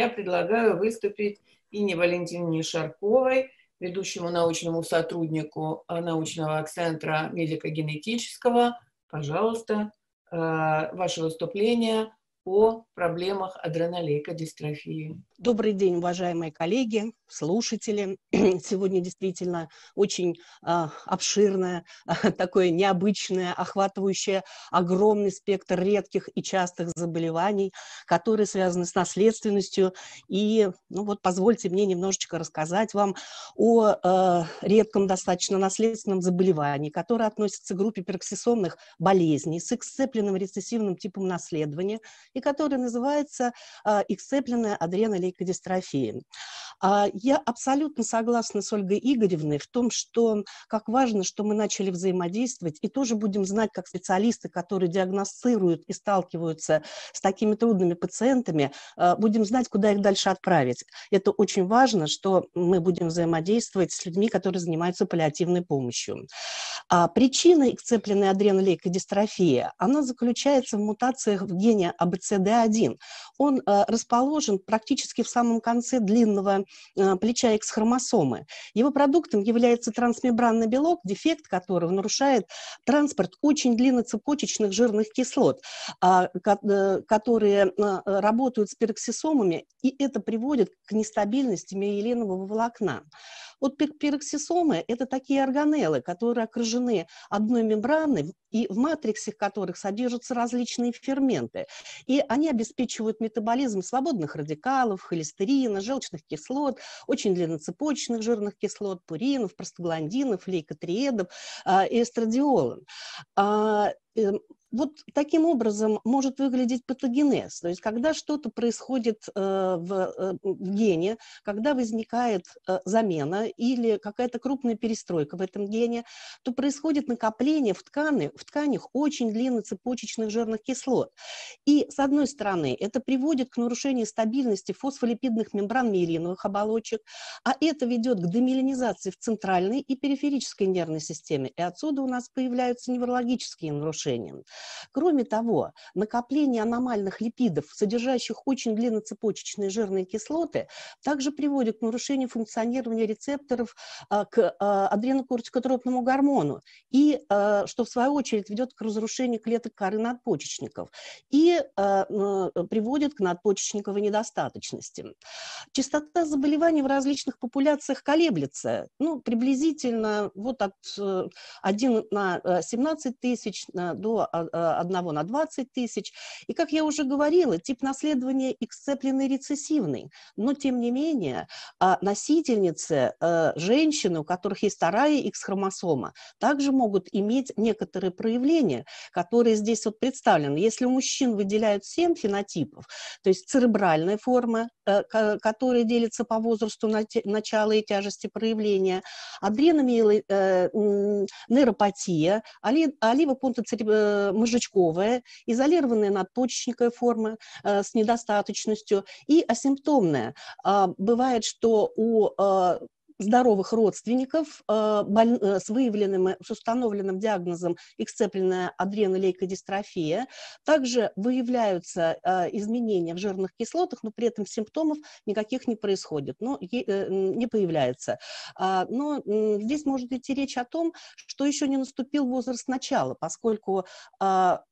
я предлагаю выступить Ине Валентине Шарковой, ведущему научному сотруднику э, научного центра медико-генетического. Пожалуйста, э, ваше выступление о проблемах адреналейкодистрофии. Добрый день, уважаемые коллеги, слушатели. Сегодня действительно очень э, обширное, э, такое необычное, охватывающее огромный спектр редких и частых заболеваний, которые связаны с наследственностью. И ну вот позвольте мне немножечко рассказать вам о э, редком достаточно наследственном заболевании, которое относится к группе пероксисомных болезней с эксцепленным рецессивным типом наследования и которое называется э, а, эксцепленная адренолейкемия лейкодистрофии. А, я абсолютно согласна с Ольгой Игоревной в том, что как важно, что мы начали взаимодействовать и тоже будем знать, как специалисты, которые диагностируют и сталкиваются с такими трудными пациентами, а, будем знать, куда их дальше отправить. Это очень важно, что мы будем взаимодействовать с людьми, которые занимаются паллиативной помощью. А причина экцепленной адренолейкодистрофии, она заключается в мутациях в гене АБЦД1. А Он расположен практически клетки в самом конце длинного э, плеча X-хромосомы. Его продуктом является трансмембранный белок, дефект которого нарушает транспорт очень длинноцепочечных жирных кислот, а, э, которые э, работают с пироксисомами, и это приводит к нестабильности миелинового волокна. Вот пероксисомы – это такие органеллы, которые окружены одной мембраной, и в матриксе которых содержатся различные ферменты. И они обеспечивают метаболизм свободных радикалов, холестерина, желчных кислот, очень длинноцепочных жирных кислот, пуринов, простагландинов, лейкотриедов, а, эстрадиолов. А, эм, вот таким образом может выглядеть патогенез, то есть когда что-то происходит э, э, в, гене, когда возникает э, замена или какая-то крупная перестройка в этом гене, то происходит накопление в, ткани, в тканях очень длинных цепочечных жирных кислот. И, с одной стороны, это приводит к нарушению стабильности фосфолипидных мембран миелиновых оболочек, а это ведет к демиелинизации в центральной и периферической нервной системе, и отсюда у нас появляются неврологические нарушения. Кроме того, накопление аномальных липидов, содержащих очень длинноцепочечные жирные кислоты, также приводит к нарушению функционирования рецепторов а, к а, адренокортикотропному гормону, и, а, что в свою очередь ведет к разрушению клеток коры надпочечников и э, приводит к надпочечниковой недостаточности. Частота заболеваний в различных популяциях колеблется, ну, приблизительно вот от 1 э, на 17 э, тысяч до Э, одного на 20 тысяч. И, как я уже говорила, тип наследования эксцепленный рецессивный. Но, тем не менее, а носительницы, э, женщины, у которых есть вторая X-хромосома, также могут иметь некоторые проявления, которые здесь вот представлены. Если у мужчин выделяют 7 фенотипов, то есть церебральная форма, э, которая делится по возрасту начала и тяжести проявления, адреномиопатия, нейропатия, оливопонтоцеребральная мозжечковая, изолированная надпочечниковая форма э, с недостаточностью и асимптомная. А, бывает, что у э, здоровых родственников э, э, с выявленным, э, с установленным диагнозом эксцепленная адренолейкодистрофия. Также выявляются изменения в жирных кислотах, но при этом симптомов никаких не происходит, но не появляется. А, но здесь может идти речь о том, что еще не наступил возраст начала, поскольку а,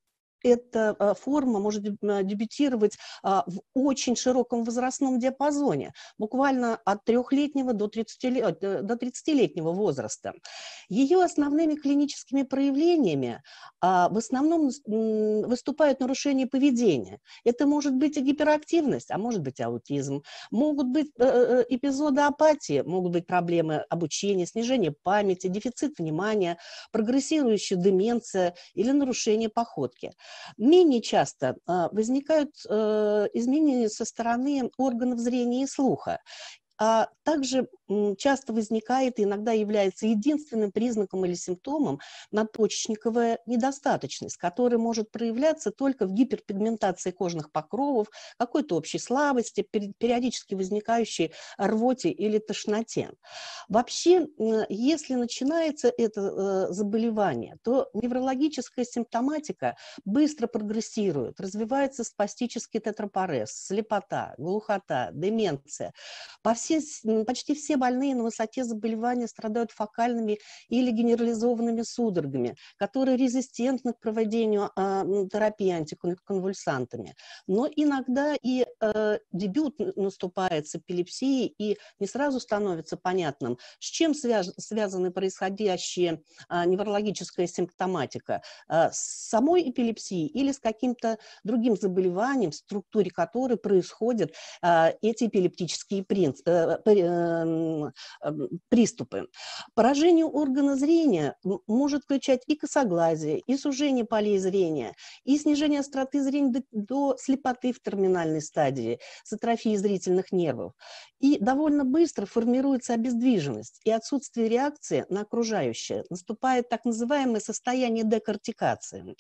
эта а, форма может а, дебютировать а, в очень широком возрастном диапазоне, буквально от трехлетнего до 30-летнего э, возраста. Ее основными клиническими проявлениями в основном выступают нарушения поведения. Это может быть и гиперактивность, а может быть аутизм. Могут быть э, э, эпизоды апатии, могут быть проблемы обучения, снижение памяти, дефицит внимания, прогрессирующая деменция или нарушение походки. Менее часто а, возникают э, изменения со стороны органов зрения и слуха. А также часто возникает и иногда является единственным признаком или симптомом надпочечниковая недостаточность, которая может проявляться только в гиперпигментации кожных покровов, какой-то общей слабости, периодически возникающей рвоте или тошноте. Вообще, если начинается это э, заболевание, то неврологическая симптоматика быстро прогрессирует, развивается спастический тетрапорез, слепота, глухота, деменция. По все, почти все больные на высоте заболевания страдают фокальными или генерализованными судорогами, которые резистентны к проведению а, терапии антиконвульсантами. Но иногда и э, дебют наступает с эпилепсией, и не сразу становится понятным, с чем связ связаны происходящие а, неврологическая симптоматика, э, с самой эпилепсией или с каким-то другим заболеванием, в структуре которой происходят э, эти эпилептические принципы Эм, приступы. Поражение органа зрения может включать и косоглазие, и сужение полей зрения, и снижение остроты зрения до, до слепоты в терминальной стадии, с атрофией зрительных нервов. И довольно быстро формируется обездвиженность и отсутствие реакции на окружающее. Наступает так называемое состояние декортикации.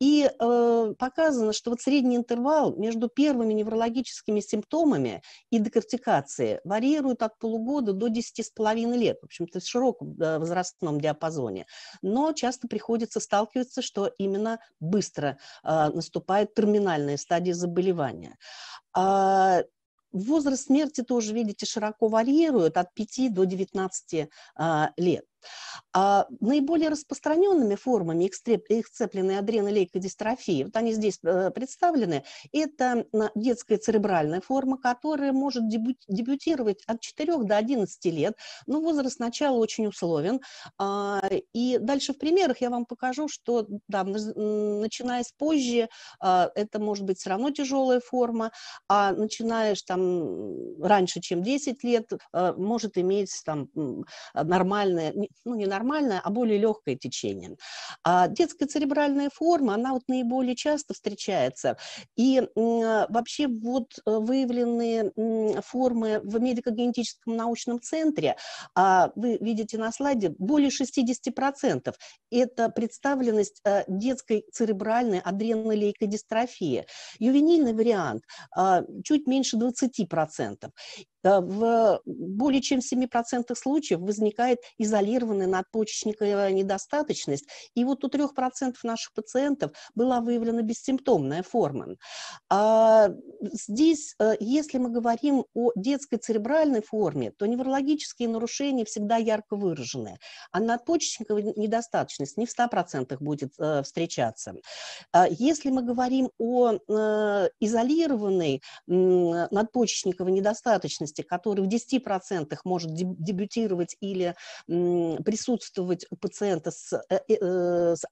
И э, показано, что вот средний интервал между первыми неврологическими симптомами и декортикацией варьирует от полугода года до с половиной лет, в общем-то, в широком э, возрастном диапазоне. Но часто приходится сталкиваться, что именно быстро э, наступает терминальная стадия заболевания. А, возраст смерти тоже, видите, широко варьирует от 5 до 19 э, лет. А наиболее распространенными формами эксцепленной адренолейкодистрофии, вот они здесь э, представлены, это детская церебральная форма, которая может дебютировать от 4 до 11 лет, но возраст начала очень условен. А, и дальше в примерах я вам покажу, что да, начиная с позже, а, это может быть все равно тяжелая форма, а начинаешь там раньше, чем 10 лет, э, может иметь там нормальное, ну не нормальное, а более легкое течение. А детская церебральная форма, она вот наиболее часто встречается. И вообще вот э, выявленные формы в медико-генетическом научном центре, а, вы видите на слайде, более 60% это представленность э, детской церебральной адреналейкодистрофии. Ювенильный вариант а, чуть меньше 20%. Э, в более чем 7% случаев возникает изолированная надпочечниковая недостаточность. И вот у 3% наших пациентов была выявлена бессимптомная форма. А здесь, э, если мы говорим о детской церебральной форме, то неврологические нарушения всегда ярко выражены, а надпочечниковая недостаточность не в 100% будет э, встречаться. А, если мы говорим о изолированной надпочечниковой недостаточности, возможности, который в 10% может дебютировать или присутствовать у пациента с, э, э, э, с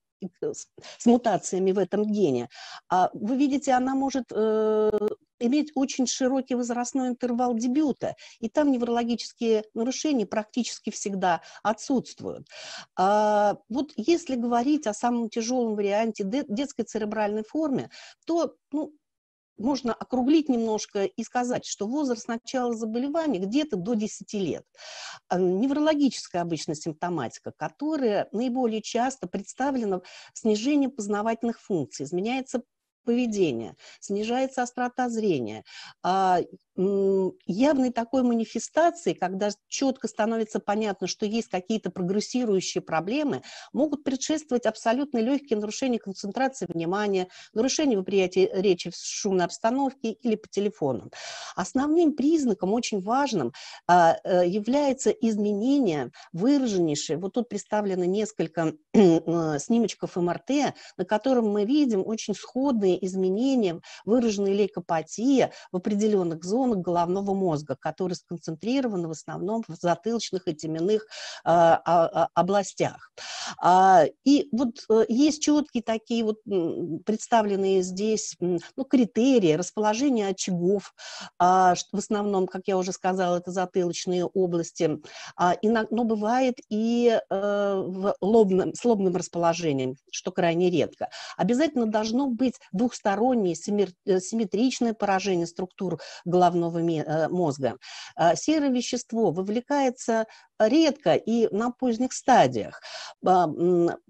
с мутациями в этом гене. А вы видите, она может иметь очень широкий возрастной интервал дебюта, и там неврологические нарушения практически всегда отсутствуют. А, вот если говорить о самом тяжелом варианте детской церебральной формы, то ну, можно округлить немножко и сказать, что возраст начала заболевания где-то до 10 лет. Э, неврологическая обычно симптоматика, которая наиболее часто представлена снижением познавательных функций, изменяется поведения, снижается острота зрения. А, явной такой манифестации, когда четко становится понятно, что есть какие-то прогрессирующие проблемы, могут предшествовать абсолютно легкие нарушения концентрации внимания, нарушение восприятия речи в шумной обстановке или по телефону. Основным признаком, очень важным, а, э, является изменение выраженнейшее, вот тут представлено несколько Э, снимочков МРТ, на котором мы видим очень сходные изменения, выраженные лейкопатия в определенных зонах головного мозга, которые сконцентрированы в основном в затылочных и теменных э, а, а, областях. А, и вот э, есть четкие такие вот представленные здесь ну, критерии расположения очагов, в основном, как я уже сказала, это затылочные области, И но бывает и в лобном злобным расположением, что крайне редко. Обязательно должно быть двухстороннее э, симметричное поражение структур головного э, мозга. Э, серое вещество вовлекается редко и на поздних стадиях.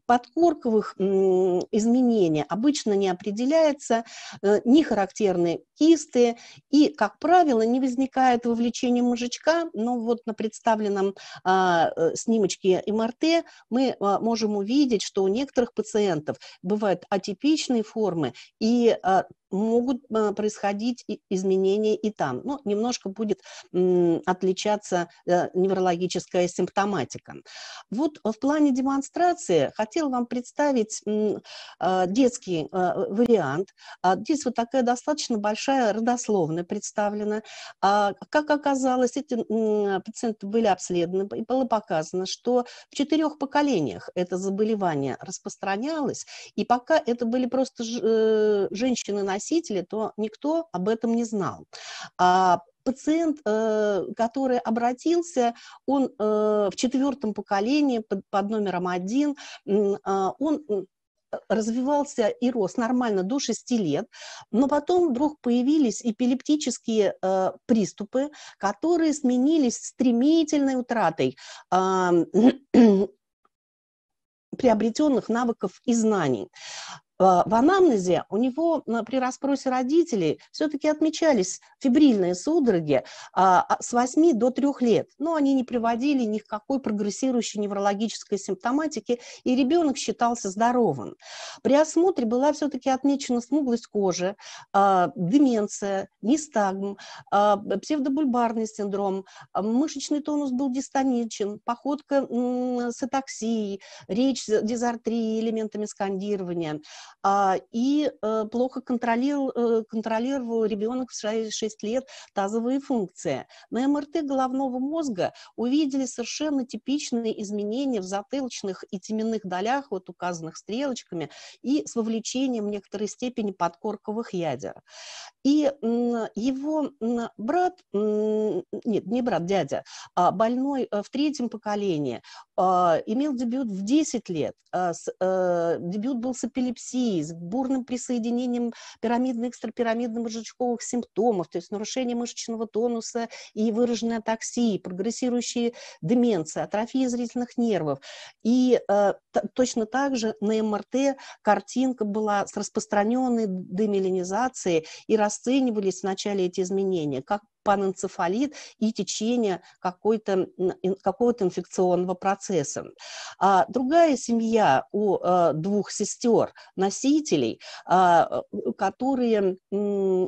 Подкорковых изменений обычно не определяется, э, не характерны кисты и, как правило, не возникает вовлечение мозжечка, но вот на представленном а, э, снимочке МРТ мы а, можем увидеть, что у некоторых пациентов бывают атипичные формы и а, могут а, происходить изменения и там. Ну, немножко будет отличаться э, неврологическая симптоматика. Вот э, в плане демонстрации хотел вам представить а, детский а, вариант. Здесь вот такая достаточно большая родословная представлена. Как оказалось, эти пациенты были обследованы, и было показано, что в четырех поколениях это заболевание распространялось, и пока это были просто э, женщины на носители, то никто об этом не знал. А пациент, э, который обратился, он э, в четвертом поколении под, номером один, а, он развивался и рос нормально до 6 лет, но потом вдруг появились эпилептические э, приступы, которые сменились стремительной утратой э, приобретенных навыков и знаний. Э, в анамнезе у него э, при расспросе родителей все-таки отмечались фибрильные судороги а, а, с 8 до 3 лет, но они не приводили ни к какой прогрессирующей неврологической симптоматике, и ребенок считался здоровым. При осмотре была все-таки отмечена смуглость кожи, а, деменция, нистагм, псевдобульбарный синдром, мышечный тонус был дистоничен, походка с атаксией, речь с дизартрией, элементами скандирования – а и э, плохо контролировал, э, контролировал ребенок в 6 лет тазовые функции. На МРТ головного мозга увидели совершенно типичные изменения в затылочных и теменных долях, вот указанных стрелочками, и с вовлечением в некоторой степени подкорковых ядер. И его брат, нет, не брат, дядя, а больной э, в третьем поколении, а, имел дебют в 10 лет. А э, дебют был с эпилепсией, с бурным присоединением пирамидно-экстрапирамидно мозжечковых симптомов, то есть нарушение мышечного тонуса и выраженной атаксии, прогрессирующие деменции, атрофия зрительных нервов. И э, точно так же на МРТ картинка была с распространенной демилинизацией и расценивались вначале эти изменения, как панэнцефалит и течение какой-то, какого-то инфекционного процесса. А другая семья у э, двух сестер-носителей, а, которые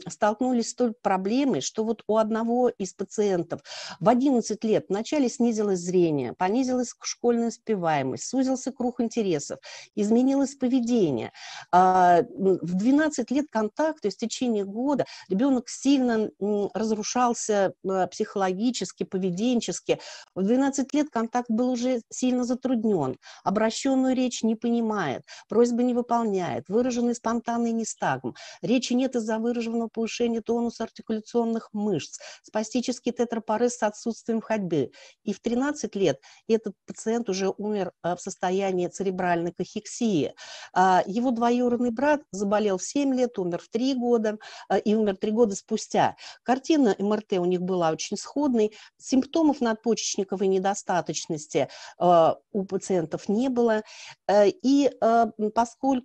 столкнулись с той проблемой, что вот у одного из пациентов в 11 лет вначале снизилось зрение, понизилась школьная успеваемость, сузился круг интересов, изменилось поведение. А, в 12 лет контакт, то есть в течение года, ребенок сильно разрушал развивался э, психологически, поведенчески. В 12 лет контакт был уже сильно затруднен, обращенную речь не понимает, просьбы не выполняет, выраженный спонтанный нестагм. Речи нет из-за выраженного повышения тонуса артикуляционных мышц, спастический тетрапорез с отсутствием ходьбы. И в 13 лет этот пациент уже умер э, в состоянии церебральной кахексии. А, его двоюродный брат заболел в 7 лет, умер в 3 года э, и умер 3 года спустя. Картина МРТ у них была очень сходной. Симптомов надпочечниковой недостаточности э, у пациентов не было. Э, и э, поскольку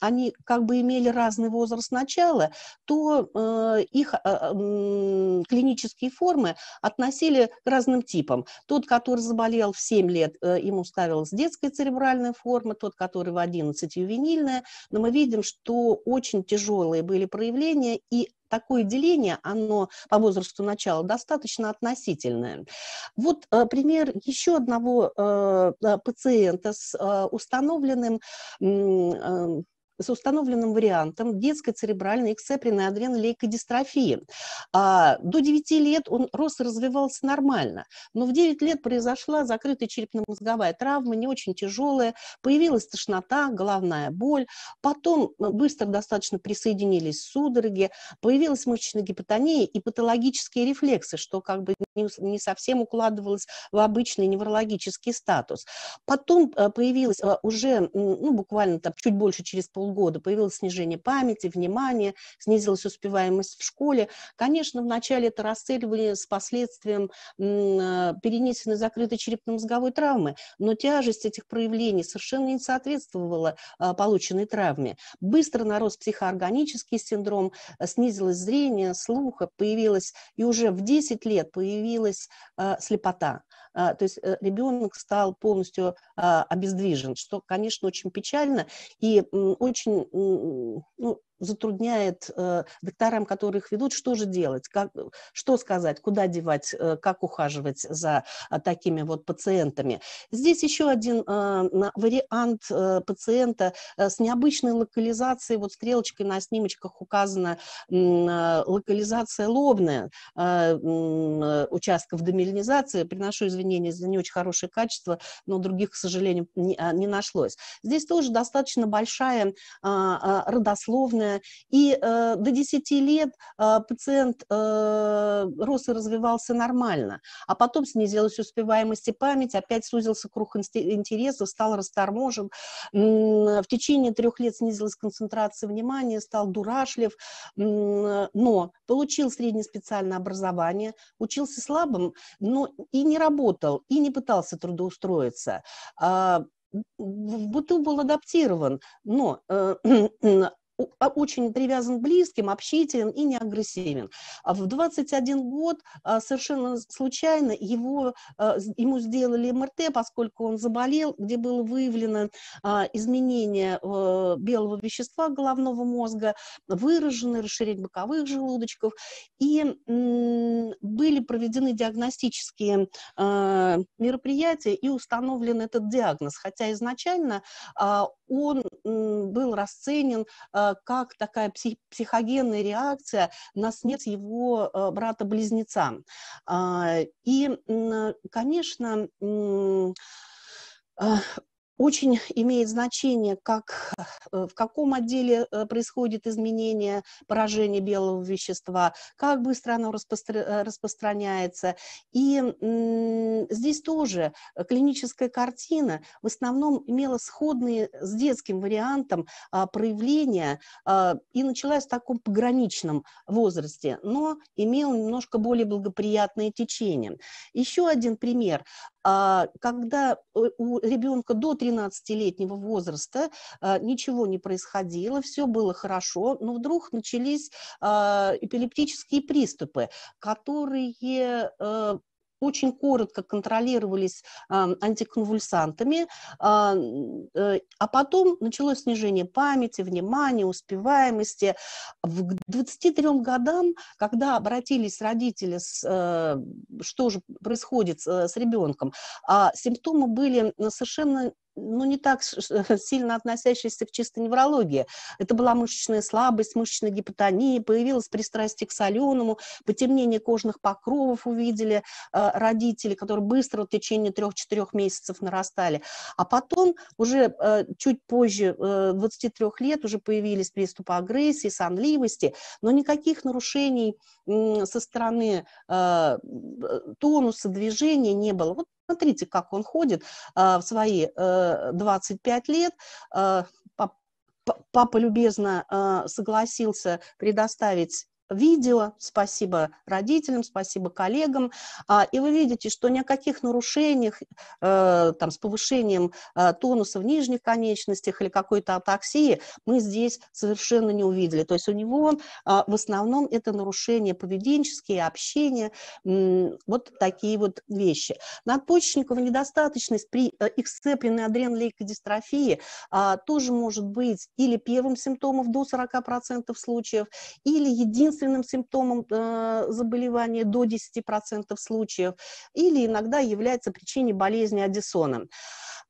они как бы имели разный возраст начала, то их клинические формы относили к разным типам. Тот, который заболел в 7 лет, ему ставилась детская церебральная форма, тот, который в 11 ювенильная. Но мы видим, что очень тяжелые были проявления, и такое деление, оно по возрасту начала достаточно относительное. Вот э, пример еще одного э, э, пациента с установленным с установленным вариантом детской церебральной эксцепренной адренолейкодистрофии. А, до 9 лет он рос и развивался нормально, но в 9 лет произошла закрытая черепно-мозговая травма, не очень тяжелая, появилась тошнота, головная боль, потом э, быстро достаточно присоединились судороги, появилась мышечная гипотония и патологические рефлексы, что как бы не, не совсем укладывалось в обычный неврологический статус. Потом э, появилось э, уже, ну, буквально там чуть больше через полгода, появилось снижение памяти, внимания, снизилась успеваемость в школе. Конечно, вначале это расцеливали с последствием э, перенесенной закрытой черепно-мозговой травмы, но тяжесть этих проявлений совершенно не соответствовала полученной травме. Быстро нарос психоорганический синдром, снизилось зрение, слуха, появилось, и уже в 10 лет появилось появилась а, слепота. А, то есть э, ребенок стал полностью а, обездвижен, что, конечно, очень печально и очень ну, затрудняет э, докторам, которые их ведут, что же делать, как, что сказать, куда девать, э, как ухаживать за э, такими вот пациентами. Здесь еще один э, вариант э, пациента э, с необычной локализацией, вот стрелочкой на снимочках указана э, локализация лобная э, э, участков демилинизации. Приношу извинения за не очень хорошее качество, но других, к сожалению, не, э, не нашлось. Здесь тоже достаточно большая э, э родословная важное. И э, до 10 лет э, пациент э, рос и развивался нормально, а потом снизилась успеваемость и память, опять сузился круг интересов, стал расторможен. В течение трех лет снизилась концентрация внимания, стал дурашлив, но получил среднеспециальное образование, учился слабым, но и не работал, и не пытался трудоустроиться а, в быту был адаптирован, но э, А, очень привязан к близким, общителен и неагрессивен. агрессивен. А в 21 год а, совершенно случайно его, ему сделали МРТ, поскольку он заболел, где было выявлено изменение э, белого вещества головного мозга, выражены расширение боковых желудочков, и были проведены диагностические мероприятия и установлен этот диагноз, хотя изначально он был расценен а, как такая психогенная реакция на смерть его а, брата-близнеца. А, и, конечно, очень имеет значение, как, э, в каком отделе э, происходит изменение поражения белого вещества, как быстро оно распростр э, распространяется. И здесь тоже клиническая картина в основном имела сходные с детским вариантом а, проявления а, и началась в таком пограничном возрасте, но имела немножко более благоприятное течение. Еще один пример. А, когда у ребенка до 13-летнего возраста а, ничего не происходило, все было хорошо, но вдруг начались а, эпилептические приступы, которые э, очень коротко контролировались антиконвульсантами, а, э, а потом началось снижение памяти, внимания, успеваемости. В 23 годам, когда обратились родители, с, э, что же происходит э, с ребенком, а, симптомы были совершенно ну, не так сильно относящаяся к чистой неврологии. Это была мышечная слабость, мышечная гипотония, появилось пристрастие к соленому, потемнение кожных покровов увидели э, родители, которые быстро в течение трех-четырех месяцев нарастали. А потом уже э, чуть позже, э, 23 лет, уже появились приступы агрессии, сонливости, но никаких нарушений э, со стороны э, э, тонуса движения не было. Вот Смотрите, как он ходит а, в свои 25 э, лет, а, папа любезно а, согласился предоставить видео, спасибо родителям, спасибо коллегам, а, и вы видите, что ни о каких нарушениях э, там, с повышением э, тонуса в нижних конечностях или какой-то атаксии мы здесь совершенно не увидели. То есть у него а, в основном это нарушения поведенческие, общения, вот такие вот вещи. Надпочечниковая недостаточность при эксцепленной адренолейкодистрофии а, тоже может быть или первым симптомом до 40% случаев, или единственным единственным симптомом э, заболевания до 10% случаев, или иногда является причиной болезни Аддисона.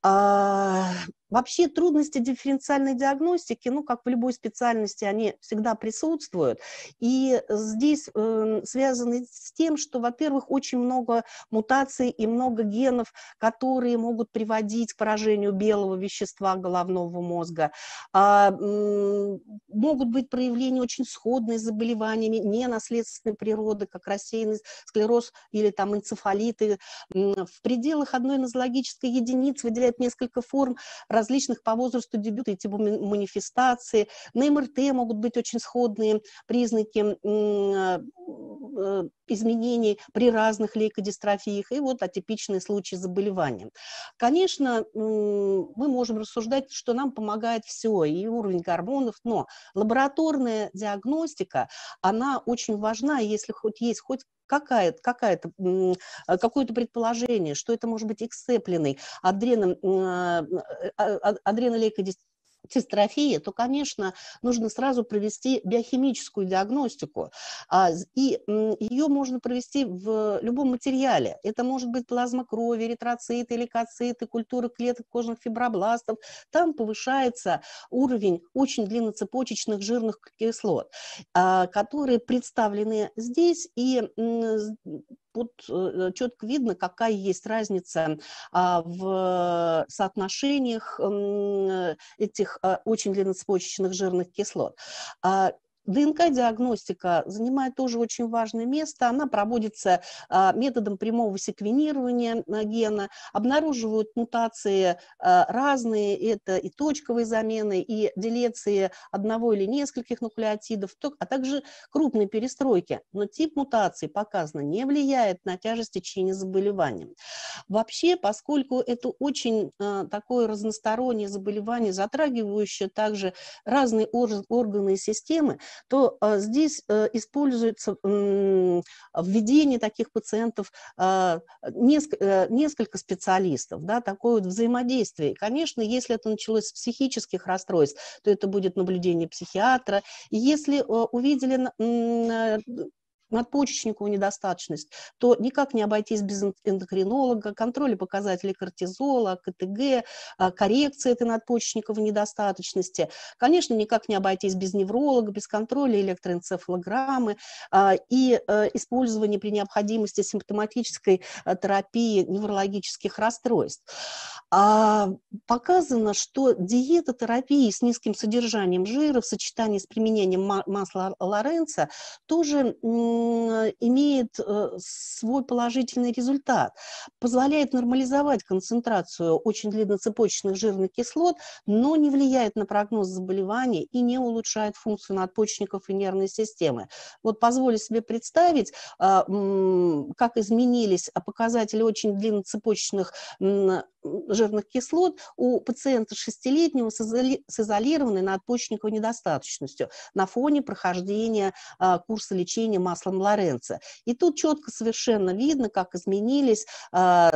А, Вообще трудности дифференциальной диагностики, ну, как в любой специальности, они всегда присутствуют. И здесь э, связаны с тем, что, во-первых, очень много мутаций и много генов, которые могут приводить к поражению белого вещества головного мозга. А, э, могут быть проявления очень сходные с заболеваниями ненаследственной природы, как рассеянный склероз или там энцефалиты. В пределах одной нозологической единицы выделяют несколько форм различных по возрасту дебюта и типа манифестации. На МРТ могут быть очень сходные признаки э, изменений при разных лейкодистрофиях и вот атипичные случаи заболевания. Конечно, мы можем рассуждать, что нам помогает все, и уровень гормонов, но лабораторная диагностика, она очень важна, если хоть есть хоть какая, какая-то, а, какое-то предположение, что это может быть эксцепленный адрено, а, а, адренолейкодистрофия, цистрофия, то, конечно, нужно сразу провести биохимическую диагностику. А, и ее можно провести в любом материале. Это может быть плазма крови, эритроциты, лейкоциты, культуры клеток кожных фибробластов. Там повышается уровень очень длинноцепочечных жирных кислот, а, которые представлены здесь. И под, э, э, четко видно, какая есть разница а, в э, соотношениях этих а, очень длинноцепочечных жирных кислот. А, ДНК-диагностика занимает тоже очень важное место. Она проводится а, методом прямого секвенирования а, гена. Обнаруживают мутации а, разные. Это и точковые замены, и делеции одного или нескольких нуклеотидов, а также крупные перестройки. Но тип мутации, показано, не влияет на тяжесть течения заболевания. Вообще, поскольку это очень такое разностороннее заболевание, затрагивающее также разные органы и системы, то э, здесь э, используется введение таких пациентов э, несколько специалистов, да, такое вот взаимодействие. И, конечно, если это началось с психических расстройств, то это будет наблюдение психиатра. И если увидели надпочечниковую недостаточность, то никак не обойтись без эндокринолога, контроля показателей кортизола, КТГ, а, коррекции этой надпочечниковой недостаточности. Конечно, никак не обойтись без невролога, без контроля электроэнцефалограммы а, и э, использования при необходимости симптоматической э, терапии неврологических расстройств. А, показано, что диета с низким содержанием жира в сочетании с применением масла Лоренца тоже имеет э, свой положительный результат, позволяет нормализовать концентрацию очень длинноцепочечных жирных кислот, но не влияет на прогноз заболевания и не улучшает функцию надпочечников и нервной системы. Вот позволю себе представить, а, как изменились а, показатели очень длинноцепочечных жирных кислот у пациента шестилетнего с изолированной надпочечниковой недостаточностью на фоне прохождения а, курса лечения масла Сан-Лоренцо. И тут четко совершенно видно, как изменились а,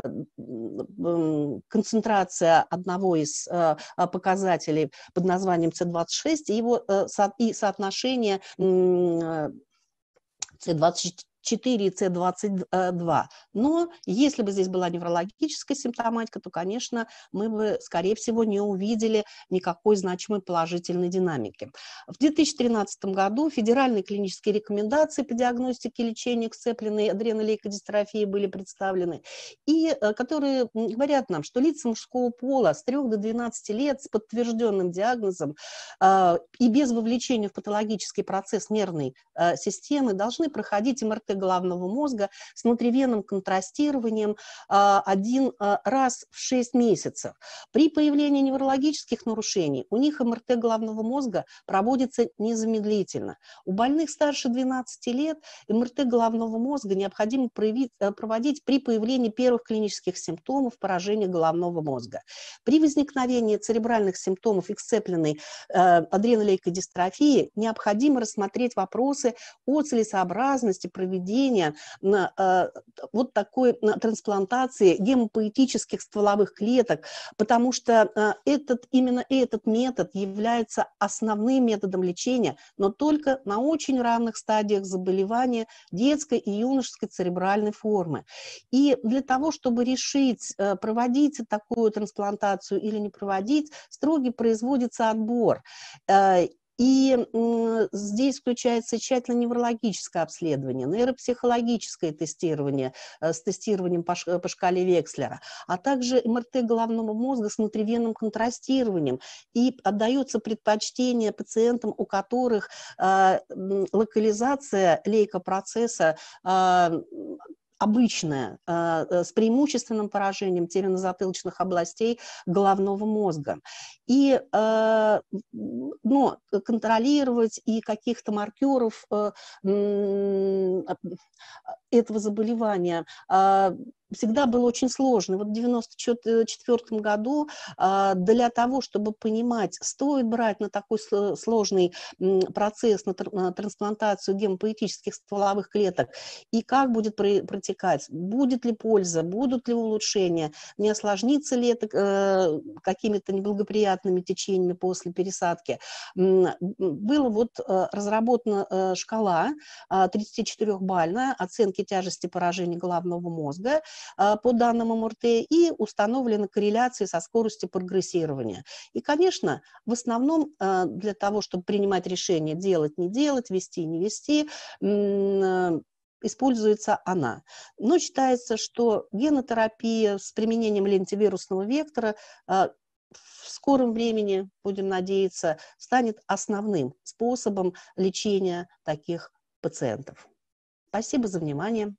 концентрация одного из а, а, показателей под названием С26 и, его, э, и соотношение С24 4 и С22. Но если бы здесь была неврологическая симптоматика, то, конечно, мы бы, скорее всего, не увидели никакой значимой положительной динамики. В 2013 году федеральные клинические рекомендации по диагностике и лечению сцепленной адренолейкодистрофии были представлены, и э, которые говорят нам, что лица мужского пола с 3 до 12 лет с подтвержденным диагнозом э, и без вовлечения в патологический процесс нервной э, системы должны проходить МРТ клеткой головного мозга с внутривенным контрастированием а, один а, раз в 6 месяцев. При появлении неврологических нарушений у них МРТ головного мозга проводится незамедлительно. У больных старше 12 лет МРТ головного мозга необходимо э, проводить при появлении первых клинических симптомов поражения головного мозга. При возникновении церебральных симптомов и сцепленной э, адреналейкодистрофии необходимо рассмотреть вопросы о целесообразности проведения проведения э, вот такой на трансплантации гемопоэтических стволовых клеток, потому что э, этот, именно этот метод является основным методом лечения, но только на очень равных стадиях заболевания детской и юношеской церебральной формы. И для того, чтобы решить, э, проводить такую трансплантацию или не проводить, строгий производится отбор. И здесь включается тщательно неврологическое обследование, нейропсихологическое тестирование э, с тестированием по, э, по шкале Векслера, а также МРТ головного мозга с внутривенным контрастированием. И отдается предпочтение пациентам, у которых э, локализация лейкопроцесса обычная, э, э, с преимущественным поражением теренозатылочных областей головного мозга. И э, но контролировать и каких-то маркеров этого заболевания всегда было очень сложно. Вот в 1994 году а, для того, чтобы понимать, стоит брать на такой сложный процесс, на трансплантацию гемопоэтических стволовых клеток, и как будет протекать, будет ли польза, будут ли улучшения, не осложнится ли это э, какими-то неблагоприятными течениями после пересадки. Было вот э, разработана э, шкала 34-бальная а, оценки тяжести поражения головного мозга – Э, по данным МРТ, и установлена корреляция со скоростью прогрессирования. И, конечно, в основном э, для того, чтобы принимать решение делать, не делать, вести, не вести, э, используется она. Но считается, что генотерапия с применением лентивирусного вектора в скором времени, будем надеяться, станет основным способом лечения таких пациентов. Спасибо за внимание.